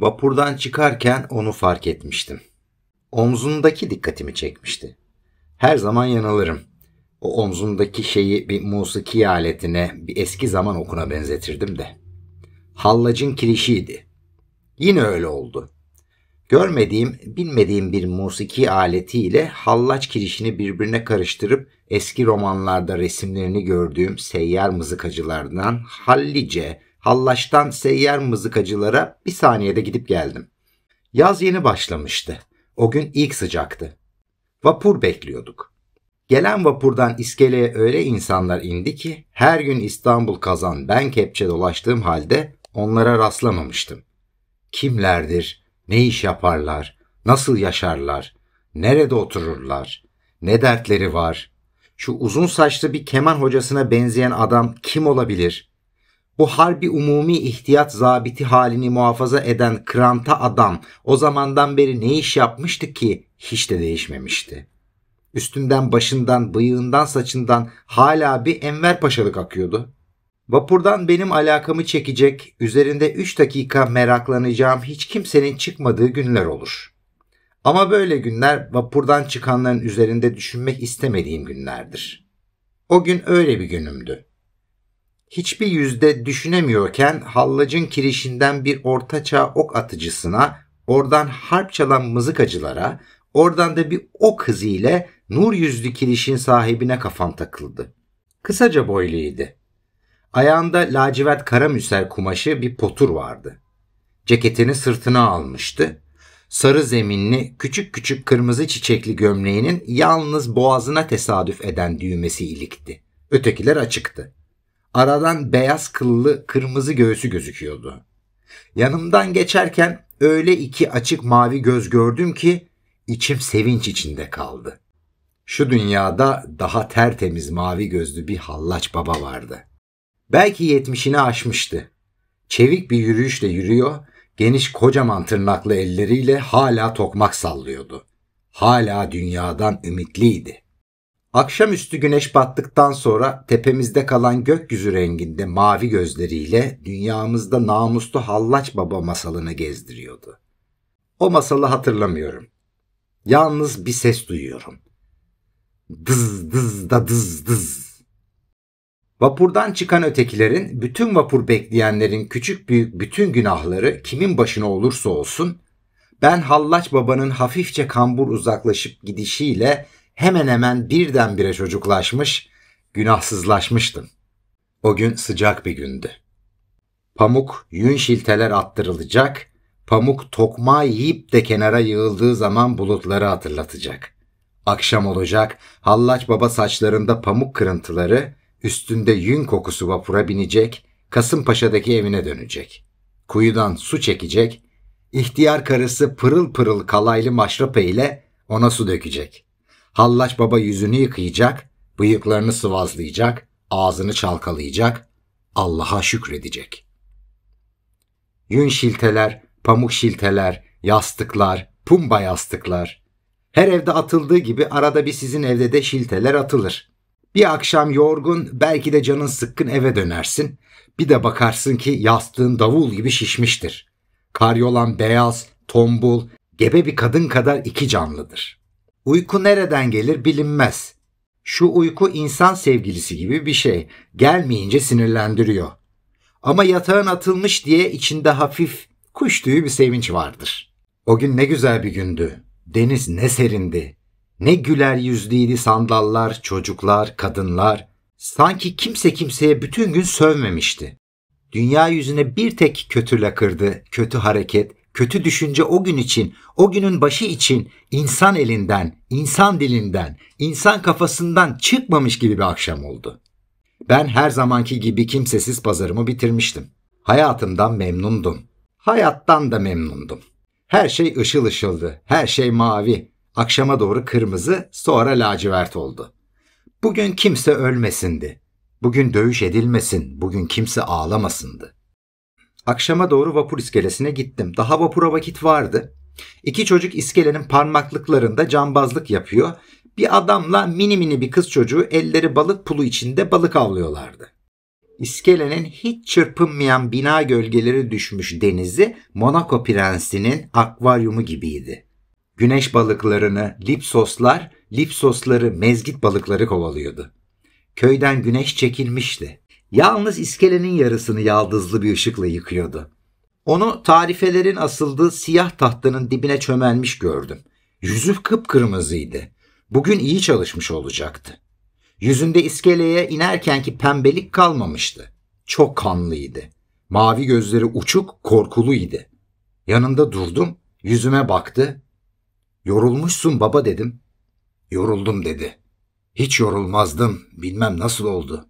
Vapurdan çıkarken onu fark etmiştim. Omzundaki dikkatimi çekmişti. Her zaman yanılırım. O omzundaki şeyi bir musiki aletine, bir eski zaman okuna benzetirdim de. Hallacın kirişiydi. Yine öyle oldu. Görmediğim, bilmediğim bir musiki aletiyle hallaç kirişini birbirine karıştırıp eski romanlarda resimlerini gördüğüm seyyar mızıkacılardan hallice Hallaç'tan seyyar mızıkacılara bir saniyede gidip geldim. Yaz yeni başlamıştı. O gün ilk sıcaktı. Vapur bekliyorduk. Gelen vapurdan iskeleye öyle insanlar indi ki her gün İstanbul kazan ben kepçe dolaştığım halde onlara rastlamamıştım. Kimlerdir, ne iş yaparlar, nasıl yaşarlar, nerede otururlar, ne dertleri var, şu uzun saçlı bir keman hocasına benzeyen adam kim olabilir? bu harbi umumi ihtiyat zabiti halini muhafaza eden kranta adam o zamandan beri ne iş yapmıştı ki hiç de değişmemişti. Üstünden başından bıyığından saçından hala bir Enver Paşalık akıyordu. Vapurdan benim alakamı çekecek, üzerinde 3 dakika meraklanacağım hiç kimsenin çıkmadığı günler olur. Ama böyle günler vapurdan çıkanların üzerinde düşünmek istemediğim günlerdir. O gün öyle bir günümdü hiçbir yüzde düşünemiyorken hallacın kirişinden bir ortaçağ ok atıcısına, oradan harp çalan mızıkacılara, oradan da bir ok hızı ile nur yüzlü kirişin sahibine kafam takıldı. Kısaca boyluydu. Ayağında lacivert karamüser kumaşı bir potur vardı. Ceketini sırtına almıştı. Sarı zeminli, küçük küçük kırmızı çiçekli gömleğinin yalnız boğazına tesadüf eden düğmesi ilikti. Ötekiler açıktı. Aradan beyaz kıllı kırmızı göğsü gözüküyordu. Yanımdan geçerken öyle iki açık mavi göz gördüm ki içim sevinç içinde kaldı. Şu dünyada daha tertemiz mavi gözlü bir hallaç baba vardı. Belki yetmişini aşmıştı. Çevik bir yürüyüşle yürüyor, geniş kocaman tırnaklı elleriyle hala tokmak sallıyordu. Hala dünyadan ümitliydi. Akşamüstü güneş battıktan sonra tepemizde kalan gökyüzü renginde mavi gözleriyle dünyamızda namuslu Hallaç Baba masalını gezdiriyordu. O masalı hatırlamıyorum. Yalnız bir ses duyuyorum. Dız dız da dız dız. Vapurdan çıkan ötekilerin, bütün vapur bekleyenlerin küçük büyük bütün günahları kimin başına olursa olsun, ben Hallaç Baba'nın hafifçe kambur uzaklaşıp gidişiyle hemen hemen birdenbire çocuklaşmış, günahsızlaşmıştım. O gün sıcak bir gündü. Pamuk yün şilteler attırılacak, pamuk tokma yiyip de kenara yığıldığı zaman bulutları hatırlatacak. Akşam olacak, hallaç baba saçlarında pamuk kırıntıları, üstünde yün kokusu vapura binecek, Kasımpaşa'daki evine dönecek. Kuyudan su çekecek, ihtiyar karısı pırıl pırıl kalaylı maşrapa ile ona su dökecek. Hallaç baba yüzünü yıkayacak, bıyıklarını sıvazlayacak, ağzını çalkalayacak, Allah'a şükredecek. Yün şilteler, pamuk şilteler, yastıklar, pumba yastıklar. Her evde atıldığı gibi arada bir sizin evde de şilteler atılır. Bir akşam yorgun, belki de canın sıkkın eve dönersin. Bir de bakarsın ki yastığın davul gibi şişmiştir. Karyolan beyaz, tombul, gebe bir kadın kadar iki canlıdır. Uyku nereden gelir bilinmez. Şu uyku insan sevgilisi gibi bir şey. Gelmeyince sinirlendiriyor. Ama yatağın atılmış diye içinde hafif kuş tüyü bir sevinç vardır. O gün ne güzel bir gündü. Deniz ne serindi. Ne güler yüzlüydü sandallar, çocuklar, kadınlar. Sanki kimse kimseye bütün gün sövmemişti. Dünya yüzüne bir tek kötü lakırdı, kötü hareket, Kötü düşünce o gün için, o günün başı için insan elinden, insan dilinden, insan kafasından çıkmamış gibi bir akşam oldu. Ben her zamanki gibi kimsesiz pazarımı bitirmiştim. Hayatımdan memnundum. Hayattan da memnundum. Her şey ışıl ışıldı, her şey mavi. Akşama doğru kırmızı, sonra lacivert oldu. Bugün kimse ölmesindi. Bugün dövüş edilmesin, bugün kimse ağlamasındı. Akşama doğru vapur iskelesine gittim. Daha vapura vakit vardı. İki çocuk iskelenin parmaklıklarında cambazlık yapıyor. Bir adamla mini mini bir kız çocuğu elleri balık pulu içinde balık avlıyorlardı. İskelenin hiç çırpınmayan bina gölgeleri düşmüş denizi Monaco prensinin akvaryumu gibiydi. Güneş balıklarını lipsoslar, lipsosları mezgit balıkları kovalıyordu. Köyden güneş çekilmişti yalnız iskelenin yarısını yaldızlı bir ışıkla yıkıyordu. Onu tarifelerin asıldığı siyah tahtanın dibine çömelmiş gördüm. Yüzü kıpkırmızıydı. Bugün iyi çalışmış olacaktı. Yüzünde iskeleye inerkenki pembelik kalmamıştı. Çok kanlıydı. Mavi gözleri uçuk, korkuluydu. Yanında durdum, yüzüme baktı. Yorulmuşsun baba dedim. Yoruldum dedi. Hiç yorulmazdım, bilmem nasıl oldu.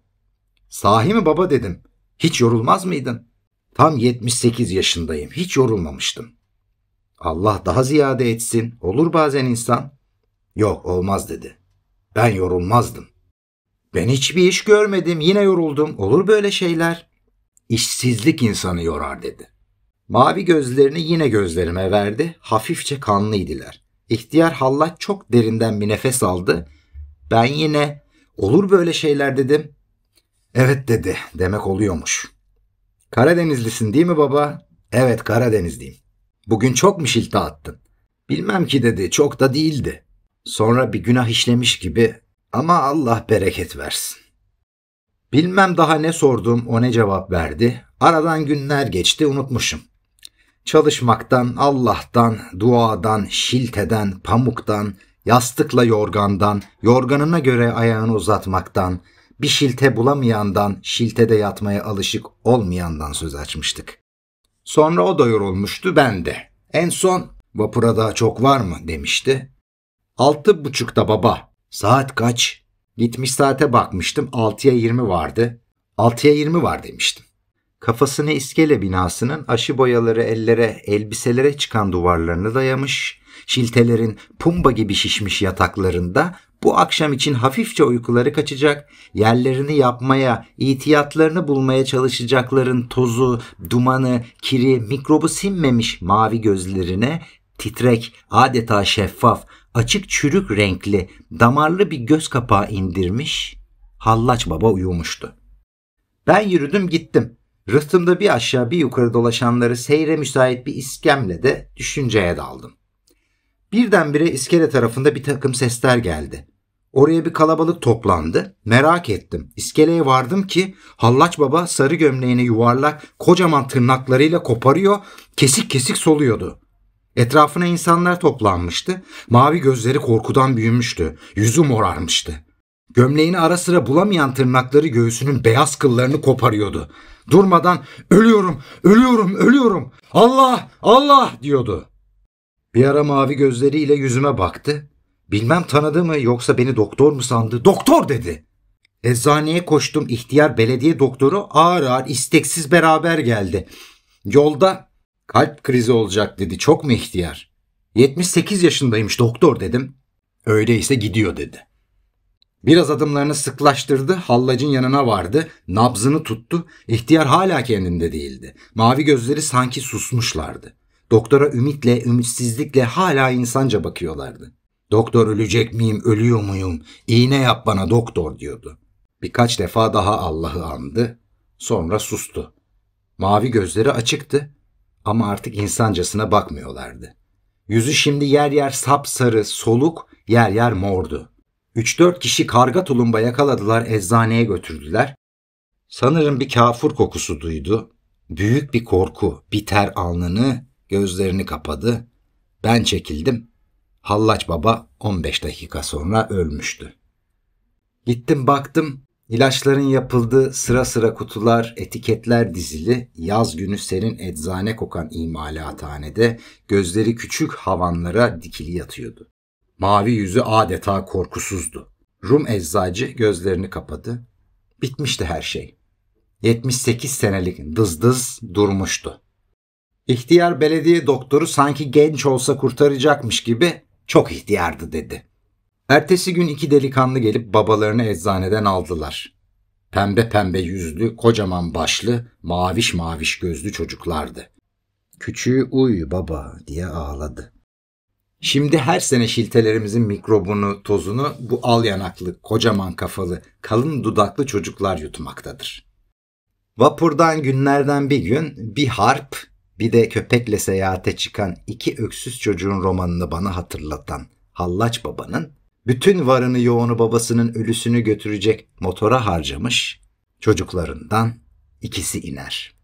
Sahi mi baba dedim. Hiç yorulmaz mıydın? Tam 78 yaşındayım. Hiç yorulmamıştım. Allah daha ziyade etsin. Olur bazen insan. Yok olmaz dedi. Ben yorulmazdım. Ben hiçbir iş görmedim. Yine yoruldum. Olur böyle şeyler. İşsizlik insanı yorar dedi. Mavi gözlerini yine gözlerime verdi. Hafifçe kanlıydılar. İhtiyar hallat çok derinden bir nefes aldı. Ben yine olur böyle şeyler dedim. Evet dedi. Demek oluyormuş. Karadenizlisin değil mi baba? Evet Karadenizliyim. Bugün çok mu şilta attın? Bilmem ki dedi. Çok da değildi. Sonra bir günah işlemiş gibi ama Allah bereket versin. Bilmem daha ne sordum o ne cevap verdi. Aradan günler geçti unutmuşum. Çalışmaktan, Allah'tan, duadan, şilteden, pamuktan, yastıkla yorgandan, yorganına göre ayağını uzatmaktan, bir şilte bulamayandan, şiltede yatmaya alışık olmayandan söz açmıştık. Sonra o da yorulmuştu, ben de. En son vapura daha çok var mı demişti. Altı buçukta baba. Saat kaç? Gitmiş saate bakmıştım. Altıya yirmi vardı. Altıya yirmi var demiştim. Kafasını iskele binasının aşı boyaları ellere, elbiselere çıkan duvarlarını dayamış, şiltelerin pumba gibi şişmiş yataklarında bu akşam için hafifçe uykuları kaçacak, yerlerini yapmaya, itiyatlarını bulmaya çalışacakların tozu, dumanı, kiri, mikrobu sinmemiş mavi gözlerine titrek, adeta şeffaf, açık çürük renkli, damarlı bir göz kapağı indirmiş, Hallaç Baba uyumuştu. Ben yürüdüm gittim. Rıhtımda bir aşağı bir yukarı dolaşanları seyre müsait bir iskemle de düşünceye daldım. Birdenbire iskele tarafında bir takım sesler geldi. Oraya bir kalabalık toplandı. Merak ettim. İskeleye vardım ki Hallaç Baba sarı gömleğini yuvarlak kocaman tırnaklarıyla koparıyor, kesik kesik soluyordu. Etrafına insanlar toplanmıştı. Mavi gözleri korkudan büyümüştü. Yüzü morarmıştı. Gömleğini ara sıra bulamayan tırnakları göğsünün beyaz kıllarını koparıyordu. Durmadan ölüyorum, ölüyorum, ölüyorum. Allah, Allah diyordu. Bir ara mavi gözleriyle yüzüme baktı. Bilmem tanıdı mı yoksa beni doktor mu sandı? Doktor dedi. Eczaneye koştum. İhtiyar belediye doktoru ağır ağır isteksiz beraber geldi. Yolda kalp krizi olacak dedi. Çok mu ihtiyar? 78 yaşındaymış doktor dedim. Öyleyse gidiyor dedi. Biraz adımlarını sıklaştırdı, hallacın yanına vardı, nabzını tuttu, İhtiyar hala kendinde değildi. Mavi gözleri sanki susmuşlardı. Doktora ümitle, ümitsizlikle hala insanca bakıyorlardı. Doktor ölecek miyim, ölüyor muyum? İğne yap bana doktor diyordu. Birkaç defa daha Allah'ı andı. Sonra sustu. Mavi gözleri açıktı ama artık insancasına bakmıyorlardı. Yüzü şimdi yer yer sapsarı, soluk, yer yer mordu. Üç dört kişi karga tulumba yakaladılar, eczaneye götürdüler. Sanırım bir kafur kokusu duydu. Büyük bir korku biter alnını, gözlerini kapadı. Ben çekildim. Hallaç Baba 15 dakika sonra ölmüştü. Gittim baktım, ilaçların yapıldığı sıra sıra kutular, etiketler dizili, yaz günü serin eczane kokan imalathanede gözleri küçük havanlara dikili yatıyordu. Mavi yüzü adeta korkusuzdu. Rum eczacı gözlerini kapadı. Bitmişti her şey. 78 senelik dız dız durmuştu. İhtiyar belediye doktoru sanki genç olsa kurtaracakmış gibi çok ihtiyardı dedi. Ertesi gün iki delikanlı gelip babalarını eczaneden aldılar. Pembe pembe yüzlü, kocaman başlı, maviş maviş gözlü çocuklardı. Küçüğü uyu baba diye ağladı. Şimdi her sene şiltelerimizin mikrobunu, tozunu bu al yanaklı, kocaman kafalı, kalın dudaklı çocuklar yutmaktadır. Vapurdan günlerden bir gün bir harp, bir de köpekle seyahate çıkan iki öksüz çocuğun romanını bana hatırlatan Hallaç Baba'nın bütün varını yoğunu babasının ölüsünü götürecek motora harcamış, çocuklarından ikisi iner.''